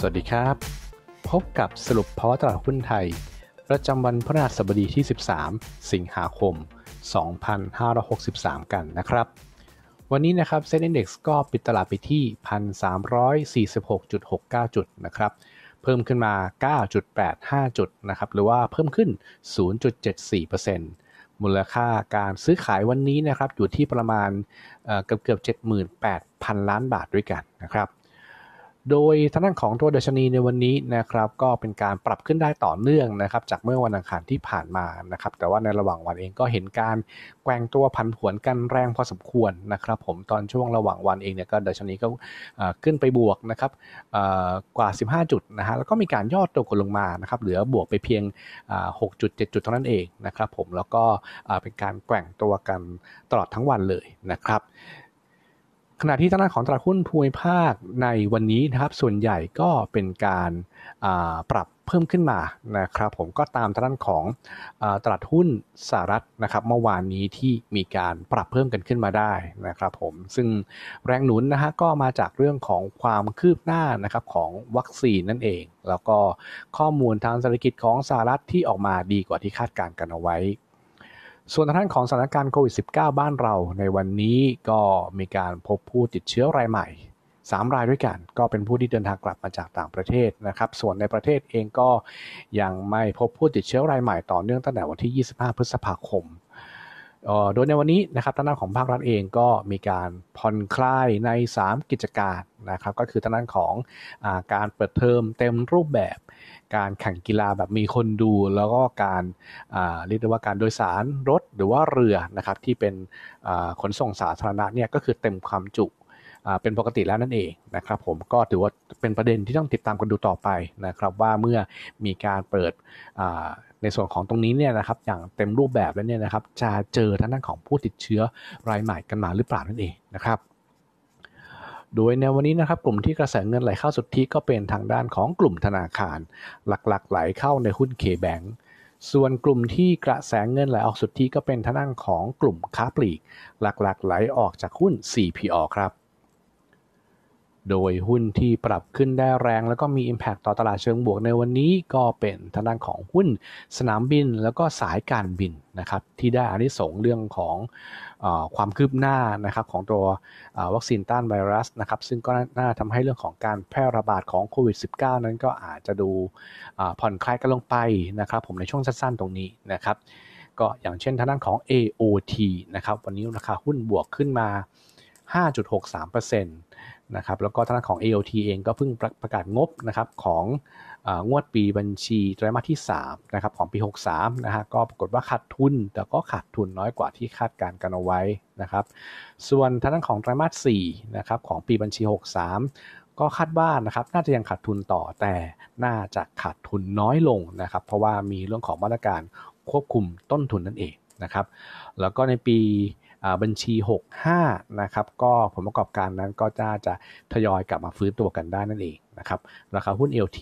สวัสดีครับ พบกับสรุปพาะตลาดหุ้นไทย ประจำวันพฤหัสบดีที่ 13 สิงหาคม 2563 กันนะครับ วันนี้นะครับเซ็นดี i n d e ก็ปิดตลาดไปที่ 1,346.69 จุดนะครับ เพิ่มขึ้นมา 9.85 จุดนะครับ หรือว่าเพิ่มขึ้น 0.74%มูลค่าการซื้อขายวันนี้นะครับอยู่ที่ประมาณเกือบเกือบ78,000 ล้านบาทด้วยกันนะครับโดยทางด้านของตัวดัชนีในวันนี้นะครับก็เป็นการปรับขึ้นได้ต่อเนื่องนะครับ จากเมื่อวันอังคารที่ผ่านมานะครับ แต่ว่าในระหว่างวันเองก็เห็นการแกว่งตัวพันผวนกันแรงพอสมควรนะครับ ผมตอนช่วงระหว่างวันเองเนี่ยก็ดัชนีก็ขึ้นไปบวกนะครับกว่า15 จุดนะฮะแล้วก็มีการย่อตัวกลงมานะครับ เหลือบวกไปเพียง6จุด7จุดเท่านั้นเองนะครับ ผมแล้วก็เป็นการแกว่งตัวกันตลอดทั้งวันเลยนะครับขณะที่ทาดของตลาดหุ้นภูมิภาคในวันนี้นะครับ ส่วนใหญ่ก็เป็นการปรับเพิ่มขึ้นมานะครับผมก็ตามทางด้านของตลาดหุ้นสหรัฐนะครับเมื่อวานนี้ที่มีการปรับเพิ่มกันขึ้นมาได้นะครับผมซึ่งแรงหนุนนะฮะก็มาจากเรื่องของความคืบหน้านะครับของวัคซีนนั่นเอง แล้วก็ข้อมูลทางเศรษฐกิจของสหรัฐที่ออกมาดีกว่าที่คาดการณ์กันเอาไว้ส่วนทางด้านของสถานการณ์โควิด -19 บ้านเรา ในวันนี้ก็มีการพบผู้ติดเชื้อรายใหม่ 3 รายด้วยกัน ก็เป็นผู้ที่เดินทางกลับมาจากต่างประเทศนะครับ ส่วนในประเทศเองก็ยังไม่พบผู้ติดเชื้อรายใหม่ต่อเนื่องตั้งแต่วันที่ 25 พฤษภาคมโดยในวันนี้นะครับทางด้านของภาครัฐเองก็มีการผ่อนคลายใน 3 กิจการนะครับ ก็คือทางด้านของอการเปิดเทอมเต็มรูปแบบ การแข่งกีฬาแบบมีคนดู แล้วก็การเรียกว่าการโดยสารรถหรือว่าเรือนะครับที่เป็นขนส่งสาธารณะเนี่ยก็คือเต็มความจุเป็นปกติแล้วนั่นเองนะครับผม ก็ถือว่าเป็นประเด็นที่ต้องติดตามกันดูต่อไปนะครับว่าเมื่อมีการเปิดในส่วนของตรงนี้เนี่ยนะครับอย่างเต็มรูปแบบแล้วเนี่ยนะครับ จะเจอทางด้านของผู้ติดเชื้อรายใหม่กันมาหรือเปล่านั่นเองนะครับ โดยในวันนี้นะครับกลุ่มที่กระแสเงินไหลเข้าสุทธิ ก็เป็นทางด้านของกลุ่มธนาคาร หลักๆไหลเข้าในหุ้น K-Bank ส่วนกลุ่มที่กระแสเงินไหลออกสุทธิก็เป็นทางด้านของกลุ่มค้าปลีก หลักๆ ไหลออกจากหุ้น CPO ครับโดยหุ้นที่ปรับขึ้นได้แรง แล้วก็มี Impact ต่อตลาดเชิงบวก ในวันนี้ก็เป็นทางด้านของหุ้นสนามบิน แล้วก็สายการบินนะครับ ที่ได้อานิสงส์เรื่องของอความคืบหน้านะครับของตัววัคซีนต้านไวรัสนะครับซึ่งก็น่าทำให้เรื่องของการแพร่ระบาดของโควิด -19 นั้นก็อาจจะดูผ่อนคลายกันลงไปนะครับ ผมในช่วงสั้นๆตรงนี้นะครับ ก็อย่างเช่นทางด้านของ AOT นะครับวันนี้ราคาหุ้นบวกขึ้นมา5.63%นะครับแล้วก็ทางของ AOT เองก็เพิ่งประกาศงบนะครับของงวดปีบัญชีไตรมาสที่3นะครับของปี 63นะฮะก็ปรากฏว่าขาดทุน แต่ก็ขาดทุนน้อยกว่าที่คาดการกันเอาไว้นะครับส่วนทางของไตรมาส4นะครับของปีบัญชี 63 ก็คาดว่านะครับน่าจะยังขาดทุนต่อแต่น่าจะขาดทุนน้อยลงนะครับ เพราะว่ามีเรื่องของมาตรการควบคุมต้นทุนนั่นเองนะครับ แล้วก็ในปีบัญชี 65นะครับ ก็ผลประกอบการนั้นก็จะจะทยอยกลับมาฟื้นตัวกันได้นั่นเองนะครับ ราคาหุ้น LT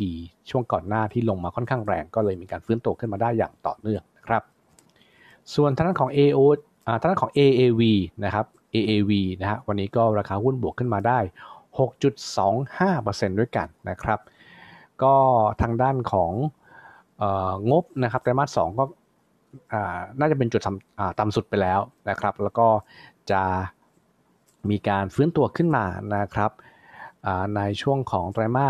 ช่วงก่อนหน้าที่ลงมาค่อนข้างแรงก็เลยมีการฟื้นตัวขึ้นมาได้อย่างต่อเนื่องนะครับ ส่วนทางด้านของ AO ทางด้านของ AAV นะครับ AAV นะฮะ วันนี้ก็ราคาหุ้นบวกขึ้นมาได้ 6.25%ด้วยกันนะครับ ก็ทางด้านของงบนะครับ ไตรมาสสก็น่าจะเป็นจุดต่ำสุดไปแล้วนะครับ แล้วก็จะมีการฟื้นตัวขึ้นมานะครับในช่วงของไตรมา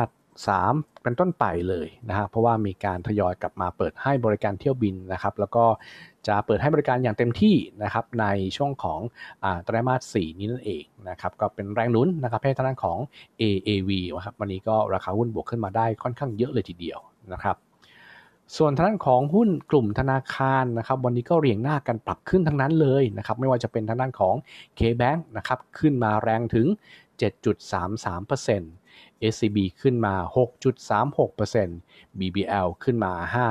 ส3เป็นต้นไปเลยนะฮะเพราะว่ามีการทยอยกลับมาเปิดให้บริการเที่ยวบินนะครับ แล้วก็จะเปิดให้บริการอย่างเต็มที่นะครับ ในช่วงของไตรมาส4นี้นั่นเองนะครับก็เป็นแรงหนุนนะครับให้ทางด้านของ AAV นะครับวันนี้ก็ราคาหุ้นบวกขึ้นมาได้ค่อนข้างเยอะเลยทีเดียวนะครับส่วนทางด้านของหุ้นกลุ่มธนาคารนะครับ วันนี้ก็เรียงหน้ากันปรับขึ้นทั้งนั้นเลยนะครับ ไม่ว่าจะเป็นทางด้านของ KBank นะครับ ขึ้นมาแรงถึง 7.33% SCB ขึ้นมา 6.36% BBL ขึ้นมา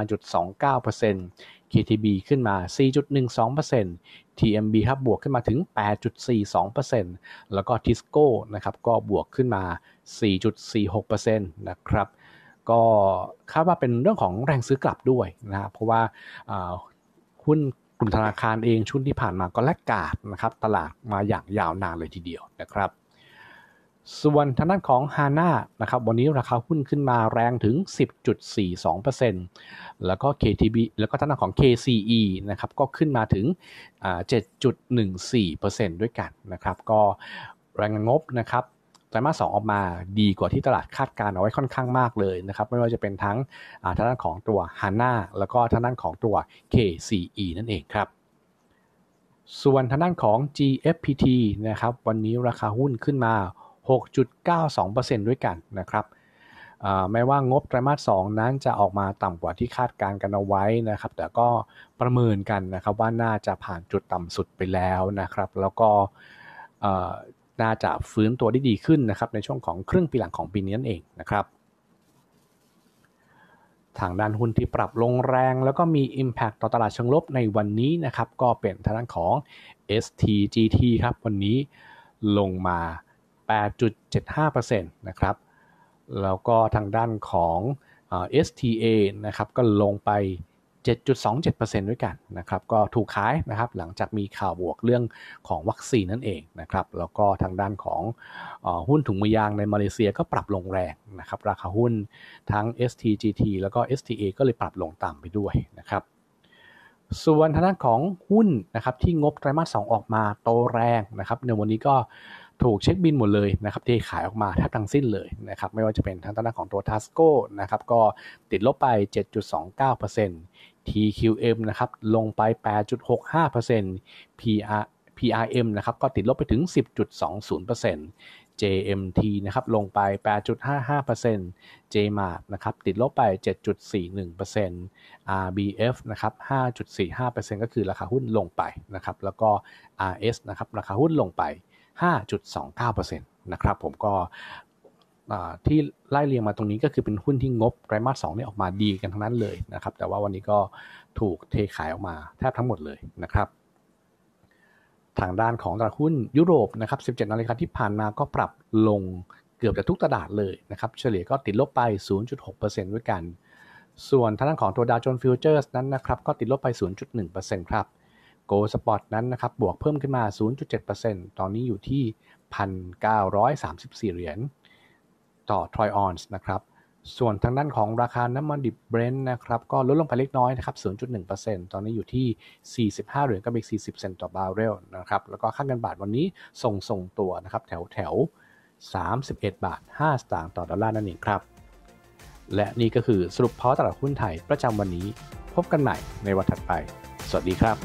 5.29% KTB ขึ้นมา 4.12% TMB ครับบวกขึ้นมาถึง 8.42%แล้วก็ Tisco นะครับ ก็บวกขึ้นมา 4.46%นะครับก็คาดว่าเป็นเรื่องของแรงซื้อกลับด้วยนะครับเพราะว่าหุ้นกลุ่มธนาคารเองชุดที่ผ่านมาก็แลกกาดนะครับ ตลาดมาอย่างยาวนานเลยทีเดียวนะครับ ส่วนทางด้านของฮาน่านะครับวันนี้ราคาหุ้นขึ้นมาแรงถึง 10.42%แล้วก็ KTB แล้วก็ทางด้านของ KCE นะครับก็ขึ้นมาถึง 7.14%ด้วยกันนะครับ ก็แรงงบนะครับไตรมาสสองออกมาดีกว่าที่ตลาดคาดการเอาไว้ค่อนข้างมากเลยนะครับไม่ว่าจะเป็นทั้งทางด้านของตัวฮาน่าแล้วก็ทางด้านของตัว KCE นั่นเองครับส่วนทางด้านของ GFPT นะครับวันนี้ราคาหุ้นขึ้นมา 6.92%ด้วยกันนะครับแม้ว่างบไตรมาส2นั้นจะออกมาต่ำกว่าที่คาดการกันเอาไว้นะครับแต่ก็ประเมินกันนะครับว่าน่าจะผ่านจุดต่ำสุดไปแล้วนะครับแล้วก็น่าจะฟื้นตัวได้ดีขึ้นนะครับ ในช่วงของครึ่งปีหลังของปีนี้นั่นเองนะครับ ทางด้านหุ้นที่ปรับลงแรง แล้วก็มี Impact ต่อตลาดเชิงลบในวันนี้นะครับ ก็เป็นทางด้านของ STGT ครับวันนี้ลงมา 8.75%นะครับ แล้วก็ทางด้านของ STA นะครับก็ลงไป7.27%ด้วยกันนะครับก็ถูกขายนะครับหลังจากมีข่าวบวกเรื่องของวัคซีนนั่นเองนะครับแล้วก็ทางด้านของอหุ้นถุงมือยางในมาเลเซียก็ปรับลงแรงนะครับราคาหุ้นทั้ง STGT แล้วก็ STA ก็เลยปรับลงต่ำไปด้วยนะครับส่วนทางด้านของหุ้นนะครับที่งบไตรมาส 2 ออกมาโตแรงนะครับในวันนี้ก็ถูกเช็คบินหมดเลยนะครับที่ขายออกมาแทบทั้งสิ้นเลยนะครับไม่ว่าจะเป็นทางด้านของตัวทัสโก้นะครับก็ติดลบไป 7.29% TQM นะครับลงไป8.65% PR PRM นะครับก็ติดลบไปถึง 10.20% JMT นะครับลงไป 8.55% JMART นะครับติดลบไป 7.41% RBF นะครับ5.45%ก็คือราคาหุ้นลงไปนะครับแล้วก็ RS นะครับราคาหุ้นลงไป 5.29%นะครับผมก็ที่ไล่เรียงมาตรงนี้ก็คือเป็นหุ้นที่งบไตรมาสสองนี่ออกมาดีกันทั้งนั้นเลยนะครับ แต่ว่าวันนี้ก็ถูกเทขายออกมาแทบทั้งหมดเลยนะครับ ทางด้านของตลาดหุ้นยุโรปนะครับ17 นาฬิกาที่ผ่านมาก็ปรับลงเกือบจะทุกตลาดเลยนะครับ เฉลี่ยก็ติดลบไป 0.6%ด้วยกัน ส่วนทางด้านของตัวดาวโจนส์ฟิวเจอร์สนั้นนะครับ ก็ติดลบไป 0.1%ครับ โกลสปอร์ตนั้นนะครับ บวกเพิ่มขึ้นมา 0.7%ตอนนี้อยู่ที่1,934เหรียญต่อทรอยออนส์นะครับ ส่วนทางด้านของราคาน้ำมันดิบเบรนท์นะครับ ก็ลดลงไปเล็กน้อยนะครับ0.1%ตอนนี้อยู่ที่ 45เหรียญกับอีก40 เซนต์ต่อบาร์เรลนะครับ แล้วก็ค่าเงินบาทวันนี้ส่งส่งตัวนะครับ แถวแถว31บาท5สตางค์ต่อดอลลาร์นั่นเองครับ และนี่ก็คือสรุปพอตลาดหุ้นไทย ประจำวันนี้ พบกันใหม่ในวันถัดไป สวัสดีครับ